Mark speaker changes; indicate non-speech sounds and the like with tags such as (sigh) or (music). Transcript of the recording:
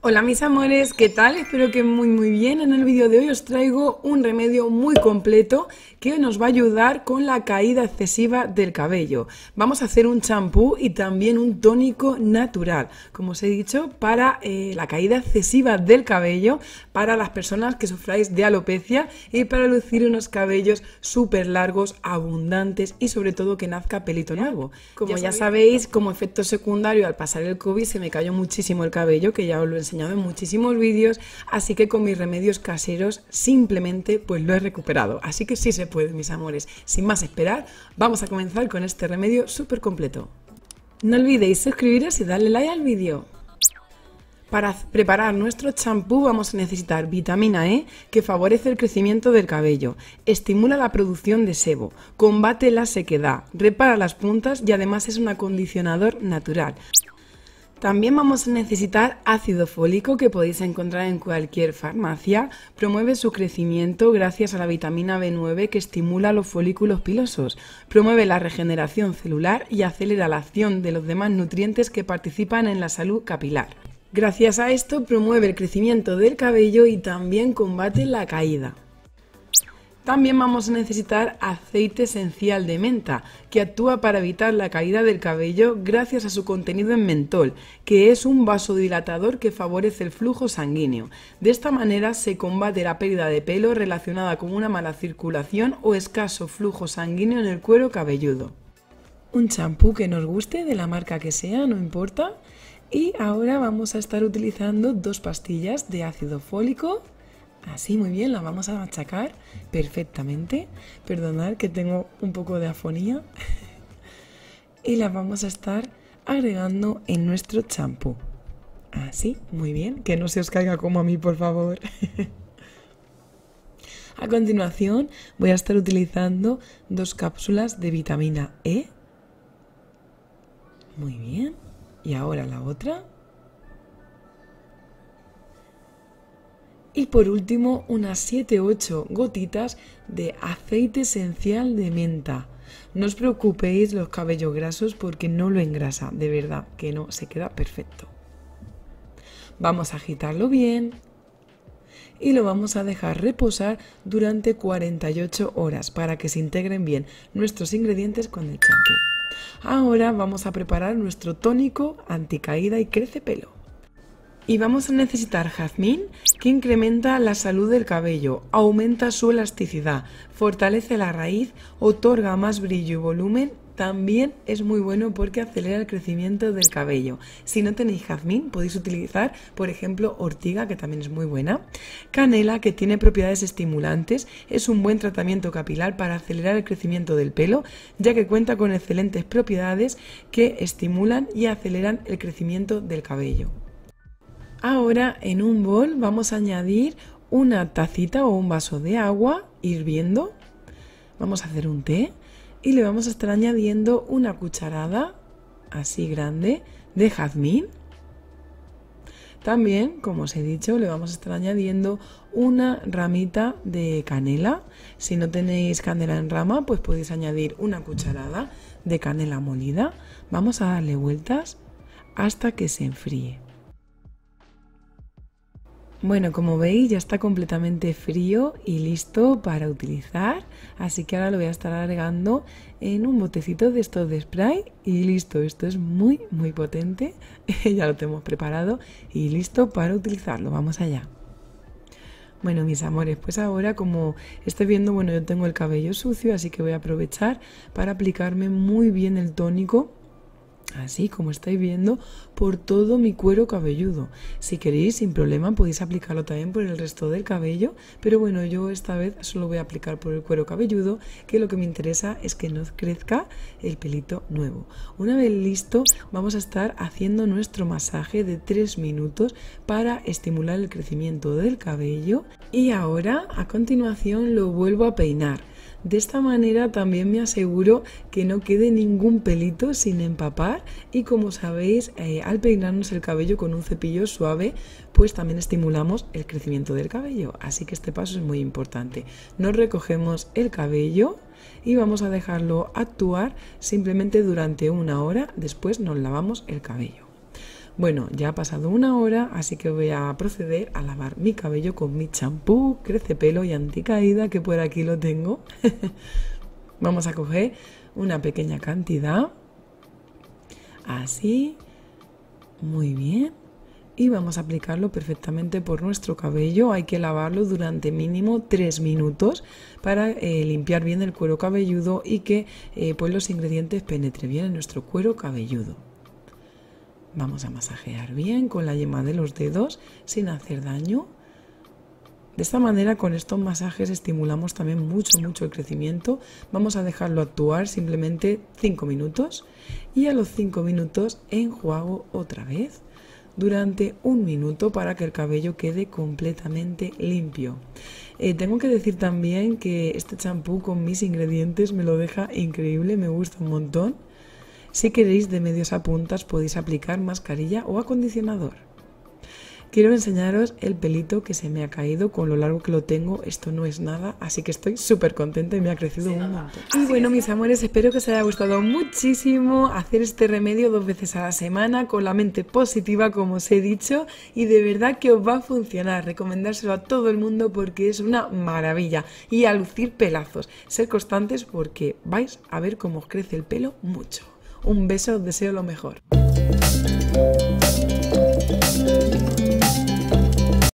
Speaker 1: Hola mis amores, ¿qué tal? Espero que muy muy bien. En el vídeo de hoy os traigo un remedio muy completo que nos va a ayudar con la caída excesiva del cabello. Vamos a hacer un champú y también un tónico natural, como os he dicho, para eh, la caída excesiva del cabello, para las personas que sufráis de alopecia y para lucir unos cabellos súper largos, abundantes y sobre todo que nazca pelito nuevo. Como ya, sabéis, como efecto secundario al pasar el COVID se me cayó muchísimo el cabello, que ya os lo he enseñado en muchísimos vídeos, así que con mis remedios caseros simplemente pues lo he recuperado. Así que sí se puede, mis amores. Sin más esperar, vamos a comenzar con este remedio súper completo. No olvidéis suscribiros y darle like al vídeo. Para preparar nuestro champú vamos a necesitar vitamina E que favorece el crecimiento del cabello, estimula la producción de sebo, combate la sequedad, repara las puntas y además es un acondicionador natural. También vamos a necesitar ácido fólico que podéis encontrar en cualquier farmacia. Promueve su crecimiento gracias a la vitamina B9 que estimula los folículos pilosos. Promueve la regeneración celular y acelera la acción de los demás nutrientes que participan en la salud capilar. Gracias a esto promueve el crecimiento del cabello y también combate la caída. También vamos a necesitar aceite esencial de menta, que actúa para evitar la caída del cabello gracias a su contenido en mentol, que es un vasodilatador que favorece el flujo sanguíneo. De esta manera se combate la pérdida de pelo relacionada con una mala circulación o escaso flujo sanguíneo en el cuero cabelludo. Un champú que nos guste, de la marca que sea, no importa. Y ahora vamos a estar utilizando dos pastillas de ácido fólico Así, ah, muy bien, la vamos a machacar perfectamente. Perdonad que tengo un poco de afonía. (laughs) y la vamos a estar agregando en nuestro champú. Así, ah, muy bien. Que no se os caiga como a mí, por favor. (laughs) a continuación voy a estar utilizando dos cápsulas de vitamina E. Muy bien. Y ahora la otra. Y por último, unas 7-8 gotitas de aceite esencial de menta. No os preocupéis los cabellos grasos porque no lo engrasa, de verdad que no, se queda perfecto. Vamos a agitarlo bien y lo vamos a dejar reposar durante 48 horas para que se integren bien nuestros ingredientes con el champú. Ahora vamos a preparar nuestro tónico anticaída y crece pelo. Y vamos a necesitar jazmín que incrementa la salud del cabello, aumenta su elasticidad, fortalece la raíz, otorga más brillo y volumen también es muy bueno porque acelera el crecimiento del cabello. Si no tenéis jazmín, podéis utilizar, por ejemplo, ortiga, que también es muy buena. Canela, que tiene propiedades estimulantes, es un buen tratamiento capilar para acelerar el crecimiento del pelo, ya que cuenta con excelentes propiedades que estimulan y aceleran el crecimiento del cabello. Ahora en un bol vamos a añadir una tacita o un vaso de agua hirviendo. Vamos a hacer un té y le vamos a estar añadiendo una cucharada así grande de jazmín. También, como os he dicho, le vamos a estar añadiendo una ramita de canela. Si no tenéis canela en rama, pues podéis añadir una cucharada de canela molida. Vamos a darle vueltas hasta que se enfríe. Bueno, como veis ya está completamente frío y listo para utilizar, así que ahora lo voy a estar agregando en un botecito de estos de spray y listo, esto es muy muy potente, (laughs) ya lo tenemos preparado y listo para utilizarlo, vamos allá. Bueno, mis amores, pues ahora como estáis viendo, bueno, yo tengo el cabello sucio, así que voy a aprovechar para aplicarme muy bien el tónico así como estáis viendo, por todo mi cuero cabelludo. Si queréis, sin problema, podéis aplicarlo también por el resto del cabello, pero bueno, yo esta vez solo voy a aplicar por el cuero cabelludo, que lo que me interesa es que no crezca el pelito nuevo. Una vez listo, vamos a estar haciendo nuestro masaje de 3 minutos para estimular el crecimiento del cabello y ahora, a continuación, lo vuelvo a peinar. De esta manera también me aseguro que no quede ningún pelito sin empapar y como sabéis eh, al peinarnos el cabello con un cepillo suave pues también estimulamos el crecimiento del cabello. Así que este paso es muy importante. Nos recogemos el cabello y vamos a dejarlo actuar simplemente durante una hora. Después nos lavamos el cabello. Bueno, ya ha pasado una hora, así que voy a proceder a lavar mi cabello con mi champú, crece pelo y anticaída, que por aquí lo tengo. (laughs) Vamos a coger una pequeña cantidad. Así. Muy bien. Y vamos a aplicarlo perfectamente por nuestro cabello. Hay que lavarlo durante mínimo tres minutos para eh, limpiar bien el cuero cabelludo y que eh, pues los ingredientes penetren bien en nuestro cuero cabelludo. Vamos a masajear bien con la yema de los dedos sin hacer daño. De esta manera con estos masajes estimulamos también mucho, mucho el crecimiento. Vamos a dejarlo actuar simplemente 5 minutos y a los 5 minutos enjuago otra vez durante un minuto para que el cabello quede completamente limpio. Eh, tengo que decir también que este champú con mis ingredientes me lo deja increíble, me gusta un montón. Si queréis de medios a puntas podéis aplicar mascarilla o acondicionador. Quiero enseñaros el pelito que se me ha caído con lo largo que lo tengo. Esto no es nada, así que estoy súper contenta y me ha crecido un montón. Y bueno, mis amores, espero que os haya gustado muchísimo hacer este remedio dos veces a la semana con la mente positiva, como os he dicho, y de verdad que os va a funcionar. Recomendárselo a todo el mundo porque es una maravilla. Y a lucir pelazos. Ser constantes porque vais a ver cómo os crece el pelo mucho. Un beso, deseo lo mejor.